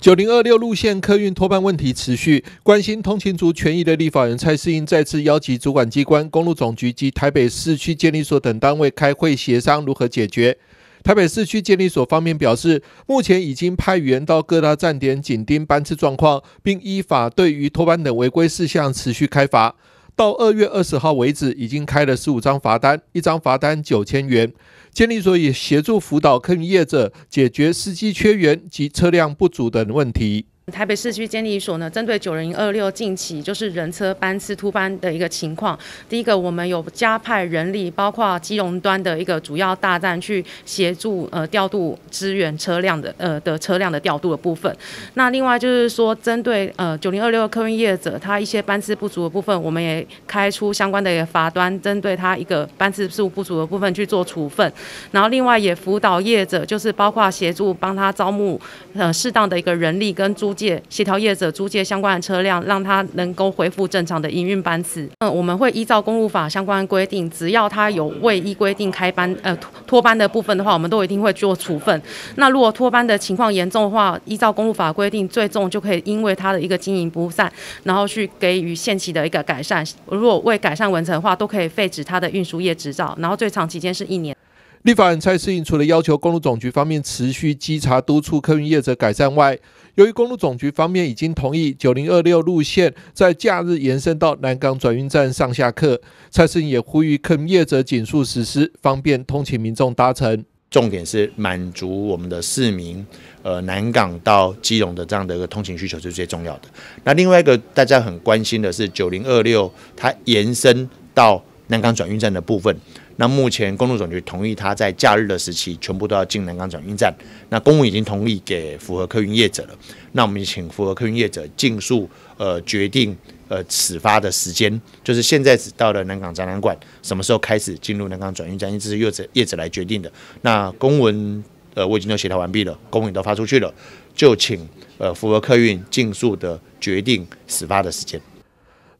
九零二六路线客运拖班问题持续，关心通勤族权益的立法人蔡世英再次邀集主管机关公路总局及台北市区监理所等单位开会协商如何解决。台北市区监理所方面表示，目前已经派员到各大站点紧盯班次状况，并依法对于拖班等违规事项持续开罚。到二月二十号为止，已经开了十五张罚单，一张罚单九千元。监理所以协助辅导客运业者解决司机缺员及车辆不足等问题。台北市区监理所呢，针对九零二六近期就是人车班次突班的一个情况，第一个我们有加派人力，包括基隆端的一个主要大站去协助呃调度支援车辆的呃的车辆的调度的部分。那另外就是说，针对呃九零二六客运业者，他一些班次不足的部分，我们也开出相关的一个罚端，针对他一个班次数不足的部分去做处分。然后另外也辅导业者，就是包括协助帮他招募呃适当的一个人力跟租。借协调业者租借相关的车辆，让他能够恢复正常的营运班次。嗯，我们会依照公路法相关规定，只要他有未依规定开班、呃拖班的部分的话，我们都一定会做处分。那如果拖班的情况严重的话，依照公路法规定，最重就可以因为他的一个经营不善，然后去给予限期的一个改善。如果未改善完成的话，都可以废止他的运输业执照，然后最长期间是一年。立法人蔡适英除了要求公路总局方面持续稽查督促客运业者改善外，由于公路总局方面已经同意九零二六路线在假日延伸到南港转运站上下客，蔡适英也呼吁客运业者紧速实施，方便通勤民众搭乘。重点是满足我们的市民，呃，南港到基隆的这样的一个通勤需求是最重要的。那另外一个大家很关心的是九零二六，它延伸到。南港转运站的部分，那目前公路总局同意他在假日的时期，全部都要进南港转运站。那公务已经同意给符合客运业者了。那我们请符合客运业者尽速呃决定呃始发的时间，就是现在只到了南港展览馆，什么时候开始进入南港转运站，这是业者业者来决定的。那公文呃我已经都协调完毕了，公文都发出去了，就请呃符合客运尽速的决定始发的时间。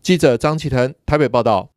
记者张其腾台北报道。